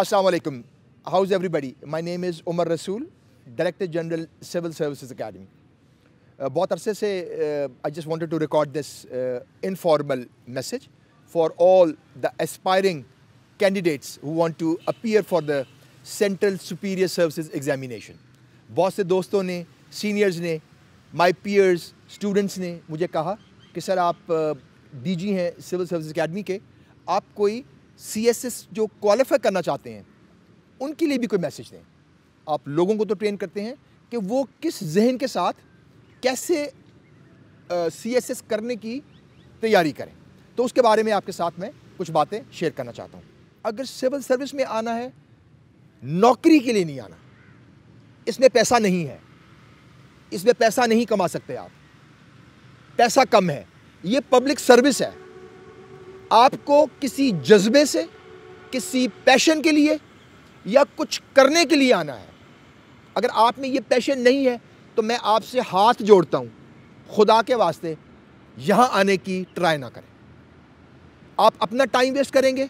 Assalamualaikum. How's everybody? My name is is Rasool, Director General Civil Services Academy. Uh, बहुत अरसे से I just wanted to record this informal message for all the aspiring candidates who want to appear for the Central Superior Services examination बहुत से दोस्तों ने seniors ने माई peers students ने मुझे कहा कि सर आप डी uh, जी हैं सिविल सर्विस अकेडमी के आप कोई सीएसएस जो क्वालिफाई करना चाहते हैं उनके लिए भी कोई मैसेज दें आप लोगों को तो ट्रेन करते हैं कि वो किस जहन के साथ कैसे सी एस करने की तैयारी करें तो उसके बारे में आपके साथ मैं कुछ बातें शेयर करना चाहता हूँ अगर सिविल सर्विस में आना है नौकरी के लिए नहीं आना इसमें पैसा नहीं है इसमें पैसा नहीं कमा सकते आप पैसा कम है ये पब्लिक सर्विस है आपको किसी जज्बे से किसी पैशन के लिए या कुछ करने के लिए आना है अगर आप में ये पैशन नहीं है तो मैं आपसे हाथ जोड़ता हूँ खुदा के वास्ते यहाँ आने की ट्राई ना करें आप अपना टाइम वेस्ट करेंगे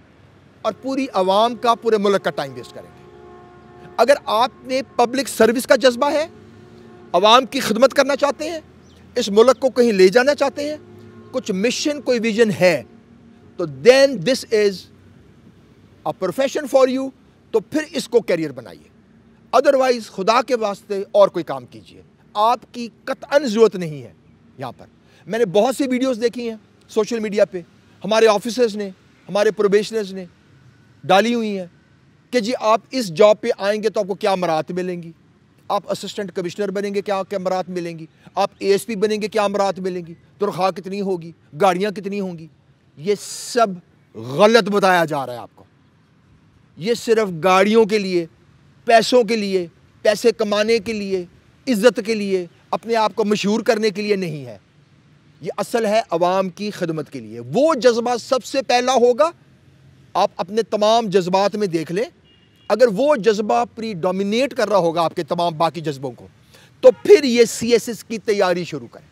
और पूरी आवाम का पूरे मुल्क का टाइम वेस्ट करेंगे अगर आप में पब्लिक सर्विस का जज्बा है आवाम की खिदमत करना चाहते हैं इस मुल्क को कहीं ले जाना चाहते हैं कुछ मिशन कोई विजन है तो then this is a profession for you तो फिर इसको करियर बनाइए अदरवाइज़ खुदा के वास्ते और कोई काम कीजिए आपकी कतन ज़रूरत नहीं है यहाँ पर मैंने बहुत सी वीडियोस देखी हैं सोशल मीडिया पे हमारे ऑफिसर्स ने हमारे प्रोबेशनर्स ने डाली हुई हैं कि जी आप इस जॉब पे आएंगे तो आपको क्या मरात मिलेंगी आप असिस्टेंट कमिश्नर बनेंगे क्या क्या मरात मिलेंगी आप एएसपी बनेंगे क्या मरात मिलेंगी तनख्वाह कितनी होगी गाड़ियाँ कितनी होंगी ये सब गलत बताया जा रहा है आपको ये सिर्फ गाड़ियों के लिए पैसों के लिए पैसे कमाने के लिए इज़्ज़त के लिए अपने आप को मशहूर करने के लिए नहीं है ये असल है आवाम की खदमत के लिए वो जज्बा सबसे पहला होगा आप अपने तमाम जज्बात में देख लें अगर वो जज्बा प्री डोमिनेट कर रहा होगा आपके तमाम बाकी जज्बों को तो फिर ये सी एस एस की तैयारी शुरू करें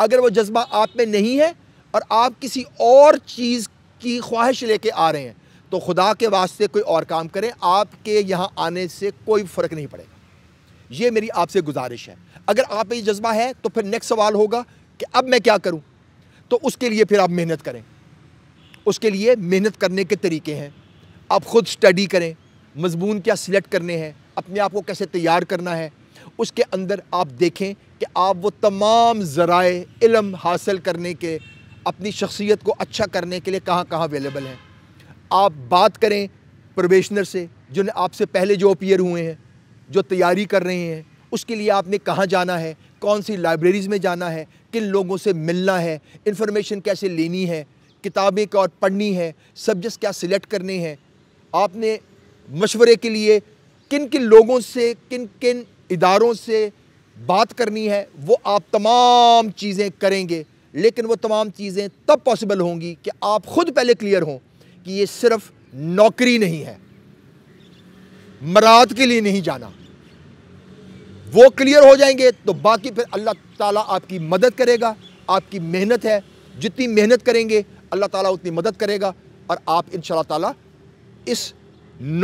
अगर वो जज्बा आप में नहीं है और आप किसी और चीज़ की ख्वाहिश लेके आ रहे हैं तो खुदा के वास्ते कोई और काम करें आपके यहाँ आने से कोई फ़र्क नहीं पड़ेगा ये मेरी आपसे गुजारिश है अगर आप ये जज्बा है तो फिर नेक्स्ट सवाल होगा कि अब मैं क्या करूँ तो उसके लिए फिर आप मेहनत करें उसके लिए मेहनत करने के तरीके हैं आप ख़ुद स्टडी करें मजमून क्या सिलेक्ट करने हैं अपने आप को कैसे तैयार करना है उसके अंदर आप देखें कि आप वो तमाम ज़राए इलम हासिल करने के अपनी शख्सियत को अच्छा करने के लिए कहाँ कहाँ अवेलेबल हैं आप बात करें प्रोबेशनर से जो आपसे पहले जो अपियर हुए हैं जो तैयारी कर रहे हैं उसके लिए आपने कहाँ जाना है कौन सी लाइब्रेरीज़ में जाना है किन लोगों से मिलना है इन्फॉर्मेशन कैसे लेनी है किताबें क्या पढ़नी है सब्जेक्ट क्या सिलेक्ट करने हैं आपने मशवरे के लिए किन किन लोगों से किन किन इदारों से बात करनी है वो आप तमाम चीज़ें करेंगे लेकिन वो तमाम चीज़ें तब पॉसिबल होंगी कि आप ख़ुद पहले क्लियर हों कि ये सिर्फ नौकरी नहीं है मराद के लिए नहीं जाना वो क्लियर हो जाएंगे तो बाकी फिर अल्लाह ताला आपकी मदद करेगा आपकी मेहनत है जितनी मेहनत करेंगे अल्लाह ताला उतनी मदद करेगा और आप इन ताला इस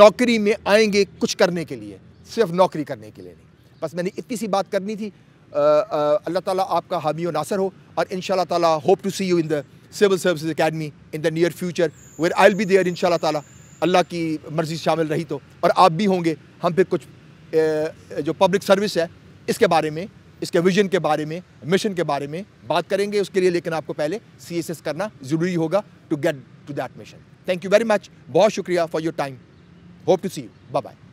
नौकरी में आएंगे कुछ करने के लिए सिर्फ नौकरी करने के लिए नहीं बस मैंने इतनी सी बात करनी थी अल्लाह ताला आपका हामी और नासर हो और इन ताला hope to see you in the civil service academy in the near future where I be there इन ताला अल्लाह की मर्ज़ी शामिल रही तो और आप भी होंगे हम फिर कुछ ए, जो पब्लिक सर्विस है इसके बारे में इसके विजन के बारे में मिशन के बारे में बात करेंगे उसके लिए लेकिन आपको पहले सी करना ज़रूरी होगा to get to that mission thank you very much बहुत शुक्रिया for your time hope to see you bye bye